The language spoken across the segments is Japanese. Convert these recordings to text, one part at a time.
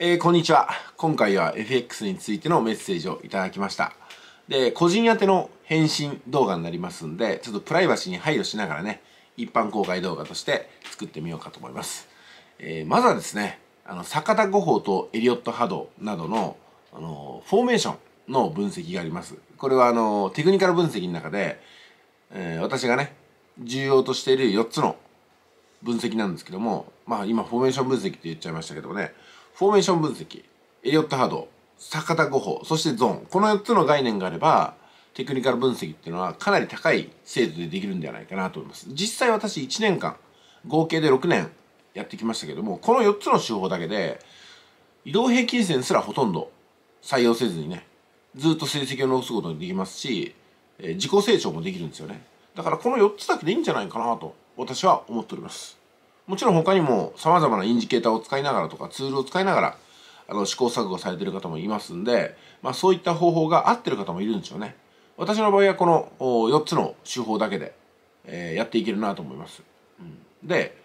えー、こんにちは。今回は FX についてのメッセージをいただきました。で、個人宛ての返信動画になりますんで、ちょっとプライバシーに配慮しながらね、一般公開動画として作ってみようかと思います。えー、まずはですね、あの、坂田五法とエリオット波動などの、あの、フォーメーションの分析があります。これはあの、テクニカル分析の中で、えー、私がね、重要としている4つの分析なんですけども、まあ今フォーメーション分析って言っちゃいましたけどもね、フォーメーション分析、エリオット波動、坂田五法、そしてゾーン。この4つの概念があれば、テクニカル分析っていうのはかなり高い精度でできるんではないかなと思います。実際私1年間、合計で6年やってきましたけども、この4つの手法だけで、移動平均線すらほとんど採用せずにね、ずっと成績を残すことにできますし、え自己成長もできるんですよね。だからこの4つだけでいいんじゃないかなと私は思っております。もちろん他にも様々なインジケーターを使いながらとかツールを使いながらあの試行錯誤されてる方もいますんで、まあ、そういった方法が合ってる方もいるんでしょうね私の場合はこの4つの手法だけで、えー、やっていけるなと思います、うん、で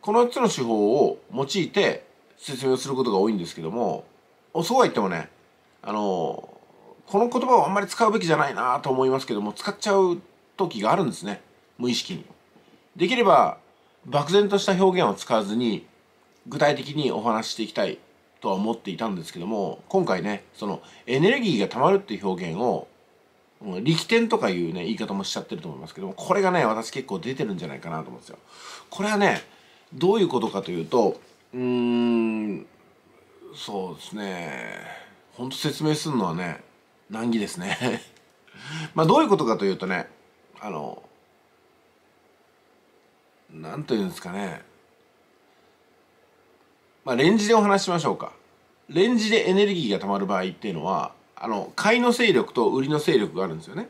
この4つの手法を用いて説明をすることが多いんですけどもそうは言ってもねあのこの言葉をあんまり使うべきじゃないなと思いますけども使っちゃう時があるんですね無意識にできれば漠然とした表現を使わずに具体的にお話していきたいとは思っていたんですけども今回ねそのエネルギーが溜まるっていう表現を力点とかいうね言い方もしちゃってると思いますけどもこれがね私結構出てるんじゃないかなと思うんですよ。これはねどういうことかというとうーんそうですねほんと説明するのはね難儀ですね まあどういうことかというとねあの何と言うんですかねまあレンジでお話しましょうかレンジでエネルギーがたまる場合っていうのはあの買いの勢力と売りの勢力があるんですよね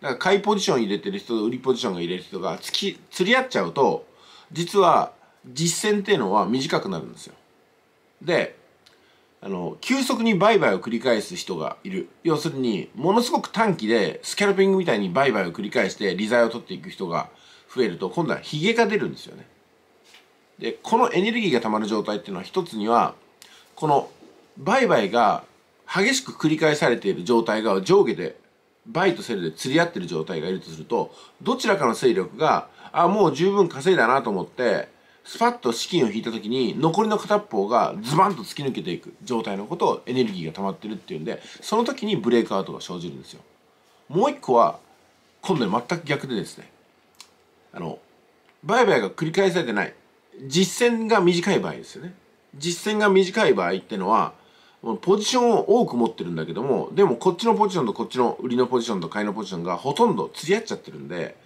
だから買いポジション入れてる人と売りポジションが入れる人がつき釣り合っちゃうと実は実践っていうのは短くなるんですよであの急速に売買を繰り返す人がいる要するにものすごく短期でスキャルピングみたいに売買を繰り返して利材を取っていく人が増えると今度はヒゲが出るんですよねでこのエネルギーがたまる状態っていうのは一つにはこの売買が激しく繰り返されている状態が上下でバイとセルで釣り合ってる状態がいるとするとどちらかの勢力があもう十分稼いだなと思ってスパッと資金を引いた時に残りの片方がズバンと突き抜けていく状態のことをエネルギーが溜まってるっていうんでその時にブレイクアウトが生じるんですよ。もう一個は今度は全く逆でですねあの売買が繰り返されてない実践が短い場合ですよね実践が短い場合ってのはポジションを多く持ってるんだけどもでもこっちのポジションとこっちの売りのポジションと買いのポジションがほとんど釣り合っちゃってるんで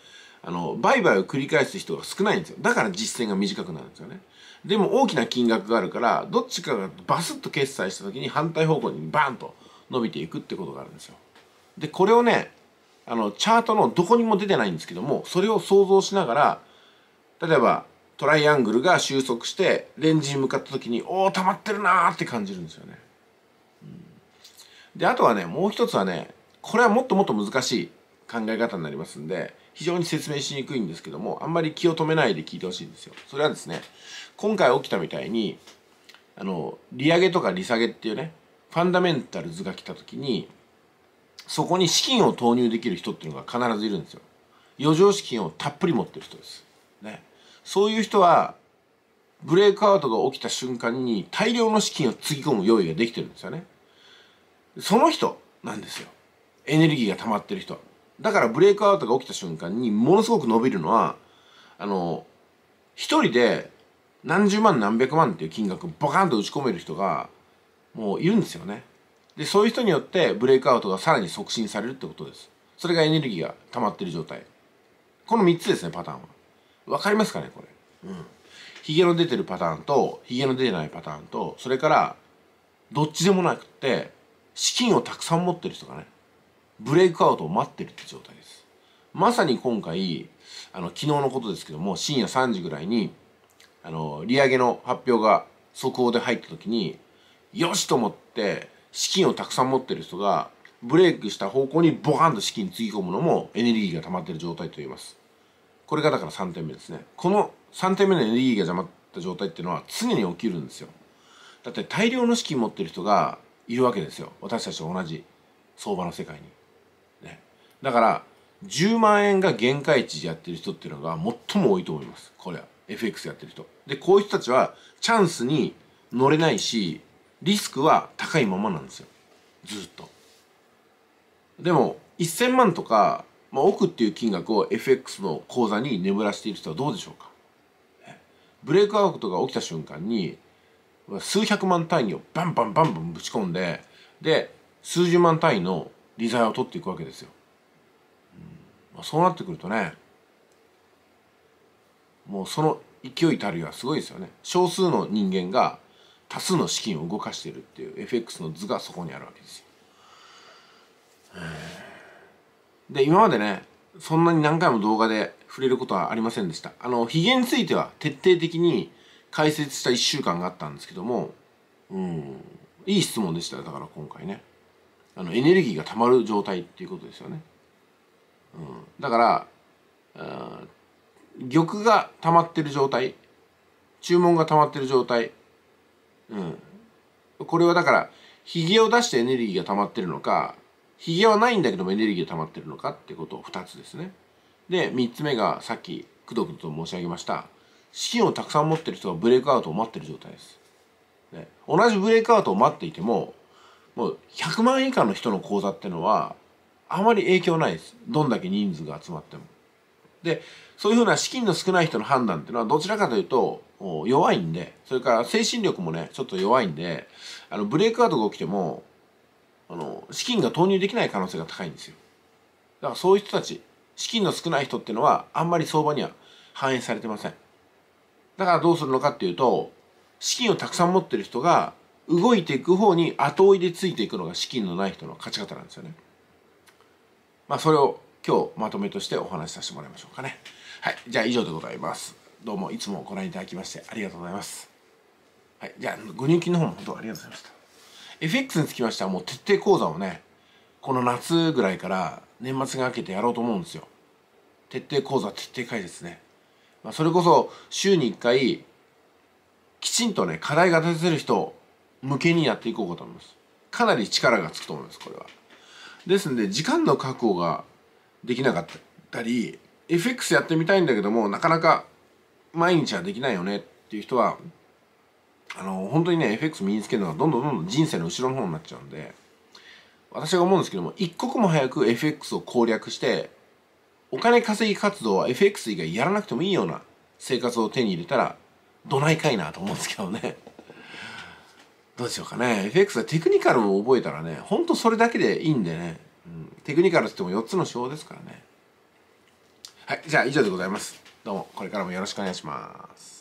あの売買を繰り返す人が少ないんですよだから実践が短くなるんですよねでも大きな金額があるからどっちかがバスッと決済した時に反対方向にバーンと伸びていくってことがあるんですよでこれをねあのチャートのどこにも出てないんですけどもそれを想像しながら例えばトライアングルが収束してレンジに向かった時におお溜まってるなーって感じるんですよね。であとはねもう一つはねこれはもっともっと難しい考え方になりますんで非常に説明しにくいんですけどもあんまり気を止めないで聞いてほしいんですよ。それはですね今回起きたみたいにあの利上げとか利下げっていうねファンダメンタルズが来た時にそこに資金を投入できる人っていうのが必ずいるんですよ余剰資金をたっぷり持ってる人です、ね、そういう人はブレイクアウトが起きた瞬間に大量の資金をつぎ込む用意ができてるんですよねその人なんですよエネルギーが溜まってる人だからブレイクアウトが起きた瞬間にものすごく伸びるのはあの一人で何十万何百万っていう金額をバカンと打ち込める人がもういるんですよねでそういう人によってブレイクアウトがさらに促進されるってことですそれがエネルギーが溜まってる状態この3つですねパターンは分かりますかねこれうんヒゲの出てるパターンとヒゲの出てないパターンとそれからどっちでもなくって資金をたくさん持ってる人がねブレイクアウトを待ってるって状態ですまさに今回あの昨日のことですけども深夜3時ぐらいにあの利上げの発表が速報で入った時によしと思って資金をたくさん持ってる人がブレイクした方向にボカンと資金つぎ込むのもエネルギーが溜まってる状態と言いますこれがだから3点目ですねこの3点目のエネルギーが邪まった状態っていうのは常に起きるんですよだって大量の資金持ってる人がいるわけですよ私たちと同じ相場の世界に、ね、だから10万円が限界値でやってる人っていうのが最も多いと思いますこれは FX やってる人でこういう人たちはチャンスに乗れないしリスクは高いままなんですよずっとでも1000万とか、まあ、億っていう金額を FX の口座に眠らしている人はどうでしょうかブレイクアウトが起きた瞬間に数百万単位をバンバンバンバンぶち込んでで数十万単位の利罪を取っていくわけですよ、うんまあ、そうなってくるとねもうその勢いたるはすごいですよね少数の人間が多数の資金を動かしているっていう FX の図がそこにあるわけですよ。で今までねそんなに何回も動画で触れることはありませんでした。あのヒゲについては徹底的に解説した1週間があったんですけどもうんいい質問でしただから今回ねあのエネルギーがたまる状態っていうことですよね。うん、だから玉が溜まってる状態注文が溜まってる状態うん、これはだからひげを出してエネルギーが溜まってるのかひげはないんだけどもエネルギーが溜まってるのかってことを2つですね。で3つ目がさっきくどくどと申し上げました資金をたくさん持ってる人がブレイクアウトを待ってる状態です。ね、同じブレイクアウトを待っていてももう100万以下の人の口座ってのはあまり影響ないですどんだけ人数が集まっても。でそういうふうな資金の少ない人の判断っていうのはどちらかというと弱いんでそれから精神力もねちょっと弱いんであのブレイクアウトが起きてもあの資金が投入できない可能性が高いんですよだからそういう人たち資金の少ない人っていうのはあんまり相場には反映されてませんだからどうするのかっていうと資金をたくさん持ってる人が動いていく方に後追いでついていくのが資金のない人の勝ち方なんですよねまあそれを今日まとめとしてお話しさせてもらいましょうかねはいじゃあ以上でございますどうもいつもご覧いただきましてありがとうございますはいじゃあご入金の方も本当ありがとうございました FX につきましてはもう徹底講座をねこの夏ぐらいから年末が明けてやろうと思うんですよ徹底講座徹底解説ね、まあ、それこそ週に1回きちんとね課題が出せる人向けにやっていこうかと思いますかなり力がつくと思いますこれはですんで時間の確保ができなかったり FX やってみたいんだけどもなかなか毎日はできないよねっていう人はあの本当にね FX 身につけるのがどんどんどんどん人生の後ろの方になっちゃうんで私が思うんですけども一刻も早く FX を攻略してお金稼ぎ活動は FX 以外やらなくてもいいような生活を手に入れたらどないかいなと思うんですけどねどうでしょうかね FX はテクニカルを覚えたらねほんとそれだけでいいんでねテクニカルって言っても4つの章ですからねはいじゃあ以上でございますどうもこれからもよろしくお願いします